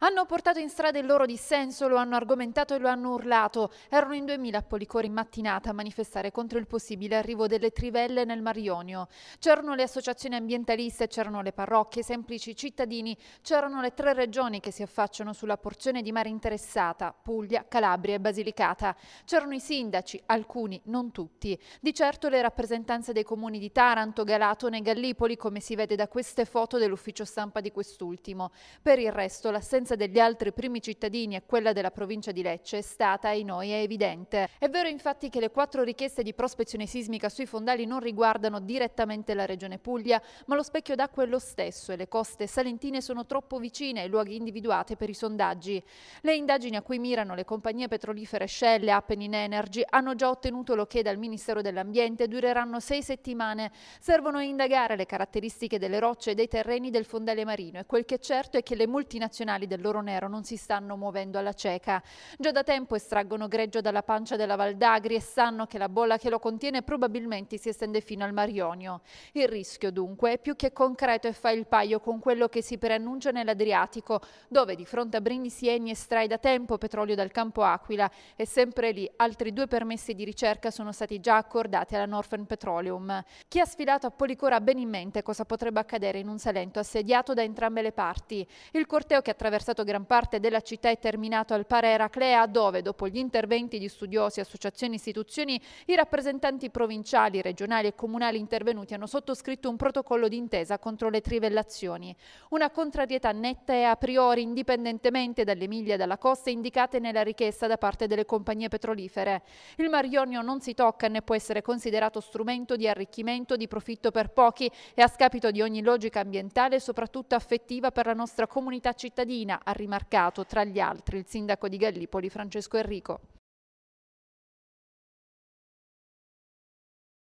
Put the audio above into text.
Hanno portato in strada il loro dissenso, lo hanno argomentato e lo hanno urlato. Erano in 2000 a Policori in mattinata a manifestare contro il possibile arrivo delle trivelle nel Mar Ionio. C'erano le associazioni ambientaliste, c'erano le parrocchie, semplici cittadini, c'erano le tre regioni che si affacciano sulla porzione di mare interessata, Puglia, Calabria e Basilicata. C'erano i sindaci, alcuni, non tutti. Di certo le rappresentanze dei comuni di Taranto, Galatone e Gallipoli, come si vede da queste foto dell'ufficio stampa di quest'ultimo. Per il resto l'assenza differenza degli altri primi cittadini e quella della provincia di Lecce è stata, ai noi, è evidente. È vero infatti che le quattro richieste di prospezione sismica sui fondali non riguardano direttamente la regione Puglia, ma lo specchio d'acqua è lo stesso e le coste salentine sono troppo vicine ai luoghi individuati per i sondaggi. Le indagini a cui mirano le compagnie petrolifere Shell e Appenin Energy hanno già ottenuto l'ok dal Ministero dell'Ambiente e dureranno sei settimane. Servono a indagare le caratteristiche delle rocce e dei terreni del fondale marino e quel che è certo è che le multinazionali del del loro nero non si stanno muovendo alla cieca. Già da tempo estraggono greggio dalla pancia della Valdagri e sanno che la bolla che lo contiene probabilmente si estende fino al Marionio. Il rischio dunque è più che concreto e fa il paio con quello che si preannuncia nell'Adriatico, dove di fronte a Brindisi Brindisieni estrae da tempo petrolio dal campo Aquila e sempre lì altri due permessi di ricerca sono stati già accordati alla Northern Petroleum. Chi ha sfilato a Policora ha ben in mente cosa potrebbe accadere in un Salento assediato da entrambe le parti. Il corteo che attraversa interessato gran parte della città e terminato al Pare Eraclea, dove, dopo gli interventi di studiosi, associazioni e istituzioni, i rappresentanti provinciali, regionali e comunali intervenuti hanno sottoscritto un protocollo d'intesa contro le trivellazioni. Una contrarietà netta e a priori, indipendentemente dalle miglia e dalla costa, indicate nella richiesta da parte delle compagnie petrolifere. Il Mar Ionio non si tocca né può essere considerato strumento di arricchimento, di profitto per pochi e a scapito di ogni logica ambientale e soprattutto affettiva per la nostra comunità cittadina Romania, ha rimarcato tra gli altri il sindaco di Gallipoli Francesco Enrico.